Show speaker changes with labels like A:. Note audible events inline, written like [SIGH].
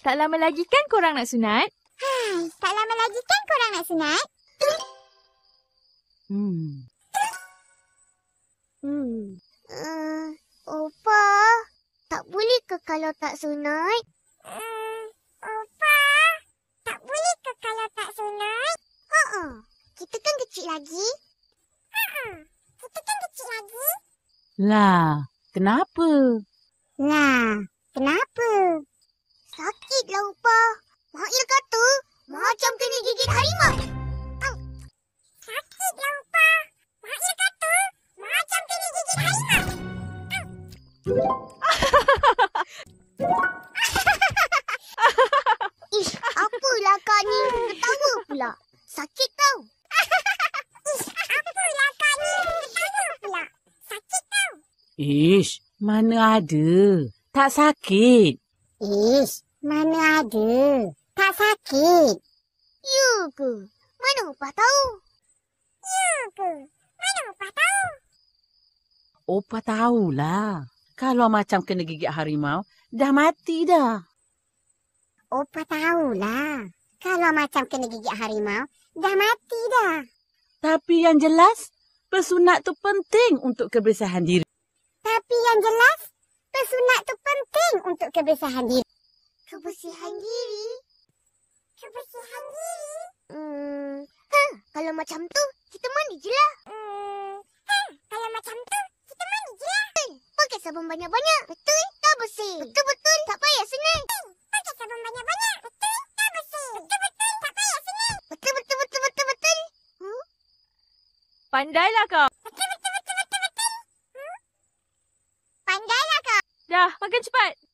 A: tak lama lagi kan korang nak sunat? Hai, hmm, tak lama lagi kan korang nak sunat? Hmm. Hmm. Uh, opa, tak boleh ke kalau tak sunat? Hmm. opa, tak boleh ke kalau tak sunat? Ha uh -uh, kita kan kecil lagi. Ha uh -uh, kita kan kecil lagi. Lah, kenapa? Lah, kenapa? Sakitlah rupa. Mak Il kata, macam kena gigit harimau. Sakitlah rupa. Mak kata, macam kena gigit harimau. [LAUGHS] Ish, Ish, mana ada. Tak sakit. Is mana ada? Tak sakit. Ya ke? Mana Opa tahu? Ya ke? Mana Opa tahu? tahu lah Kalau macam kena gigit harimau, dah mati dah. tahu lah Kalau macam kena gigit harimau, dah mati dah. Tapi yang jelas, pesunat tu penting untuk kebersihan diri. Tapi yang jelas, pesunat tu penting untuk kebersihan diri. Kebersihan diri? Kebersihan diri? Hmm. Ha, kalau macam tu, kita mandi je lah. Hmm. Ha, kalau macam tu, kita mandi je lah. Kan? Betul. Kan? Pakai sabun banyak-banyak. Betul. Tak bersih. Betul-betul. Tak payah senang. Betul. Pakai sabun banyak-banyak. Betul. Tak bersih. Betul-betul. Tak payah senang. Betul-betul-betul-betul-betul. Hmm? Pandailah kau. Betul-betul-betul-betul-betul. Hmm? Pandailah kau. Dah, makan cepat.